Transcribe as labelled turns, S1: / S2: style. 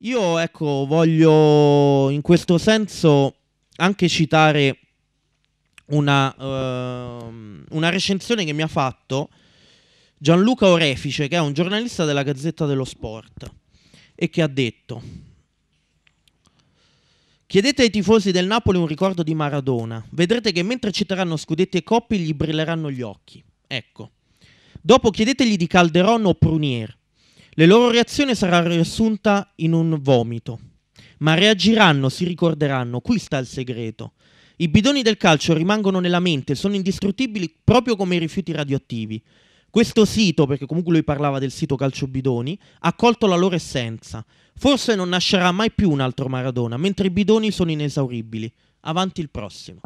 S1: Io ecco, voglio in questo senso anche citare una, uh, una recensione che mi ha fatto Gianluca Orefice, che è un giornalista della Gazzetta dello Sport, e che ha detto: Chiedete ai tifosi del Napoli un ricordo di Maradona. Vedrete che mentre citeranno scudetti e coppie gli brilleranno gli occhi. Ecco. Dopo chiedetegli di Calderon o Prunier. Le loro reazioni sarà riassunta in un vomito. Ma reagiranno, si ricorderanno, qui sta il segreto. I bidoni del calcio rimangono nella mente, sono indistruttibili proprio come i rifiuti radioattivi. Questo sito, perché comunque lui parlava del sito Calcio Bidoni, ha colto la loro essenza. Forse non nascerà mai più un altro Maradona, mentre i bidoni sono inesauribili. Avanti il prossimo.